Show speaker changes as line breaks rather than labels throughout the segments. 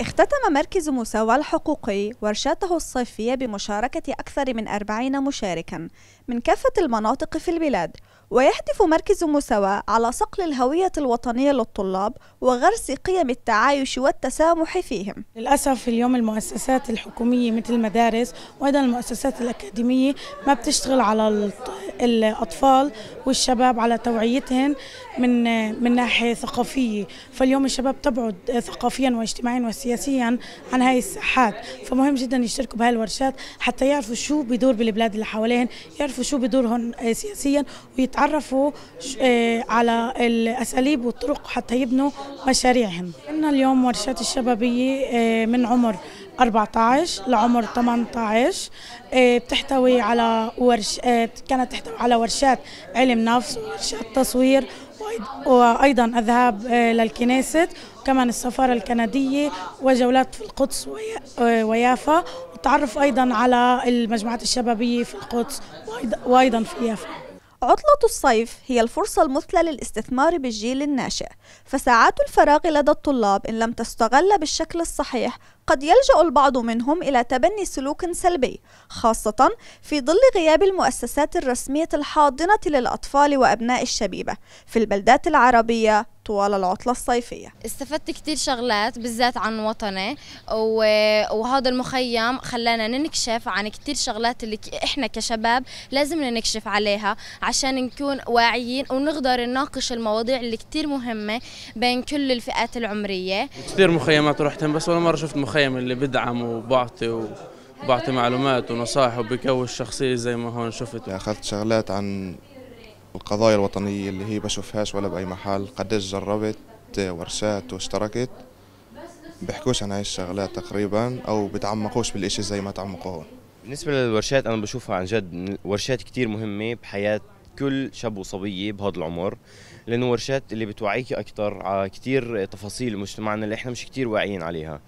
اختتم مركز مساواة الحقوقي ورشاته الصيفية بمشاركة أكثر من أربعين مشاركا من كافة المناطق في البلاد ويهدف مركز مساواة على صقل الهوية الوطنية للطلاب وغرس قيم التعايش والتسامح فيهم للأسف اليوم المؤسسات
الحكومية مثل المدارس وأيضا المؤسسات الأكاديمية ما بتشتغل على الأطفال والشباب على توعيتهم من من ناحية ثقافية فاليوم الشباب تبعد ثقافيا واجتماعيا وسياسيا عن هاي الساحات فمهم جدا يشتركوا بهاي الورشات حتى يعرفوا شو بدور بالبلاد اللي حواليهم يعرفوا شو بدورهم سياسيا ويتعرفوا آه، على الأساليب والطرق حتى يبنوا مشاريعهم عندنا اليوم ورشات الشبابية آه، من عمر 14 لعمر 18 آه، بتحتوي على ورش آه، كانت تحتوي على ورشات علم نفس ورشات تصوير وأيضا أذهاب للكنيسة وكمان السفارة الكندية وجولات في القدس ويافا
والتعرف أيضا على المجموعات الشبابية في القدس وأيضا في يافا عطلة الصيف هي الفرصة المثلى للاستثمار بالجيل الناشئ، فساعات الفراغ لدى الطلاب إن لم تستغل بالشكل الصحيح قد يلجأ البعض منهم إلى تبني سلوك سلبي، خاصة في ظل غياب المؤسسات الرسمية الحاضنة للأطفال وأبناء الشبيبة في البلدات العربية طوال العطلة الصيفية
استفدت كثير شغلات بالذات عن وطني وهذا المخيم خلانا ننكشف عن كثير شغلات اللي احنا كشباب لازم ننكشف عليها عشان نكون واعيين ونقدر نناقش المواضيع اللي كثير مهمة بين كل الفئات العمرية
كثير مخيمات رحتهم بس ولا مرة شفت مخيم اللي بدعم وبعطي و... بعطي معلومات ونصائح وبقوي الشخصية زي ما هون شفت يعني أخذت شغلات عن القضايا الوطنية اللي هي بشوفهاش ولا بأي محل قديش جربت ورشات واشتركت بحكوش عن هاي الشغلات تقريبا أو بتعمقوش بالإشي زي ما تعمقوا هون
بالنسبة للورشات أنا بشوفها عن جد ورشات كتير مهمة بحياة كل شاب وصبيه بهذا العمر لانه ورشات اللي بتوعيك اكثر على كثير تفاصيل مجتمعنا اللي احنا مش كثير واعيين عليها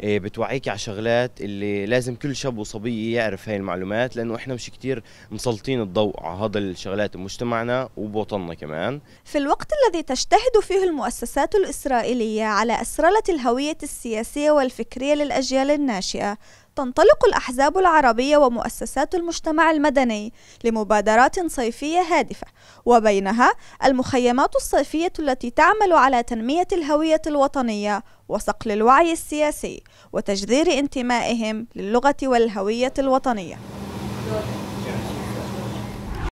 إيه، بتوعيك على شغلات اللي لازم كل شاب وصبيه يعرف هاي المعلومات لانه احنا مش كثير مسلطين الضوء على هذا الشغلات بمجتمعنا وبوطننا كمان
في الوقت الذي تجتهد فيه المؤسسات الاسرائيليه على اسرله الهويه السياسيه والفكريه للاجيال الناشئه تنطلق الأحزاب العربية ومؤسسات المجتمع المدني لمبادرات صيفية هادفة وبينها المخيمات الصيفية التي تعمل على تنمية الهوية الوطنية وصقل الوعي السياسي وتجذير انتمائهم للغة والهوية الوطنية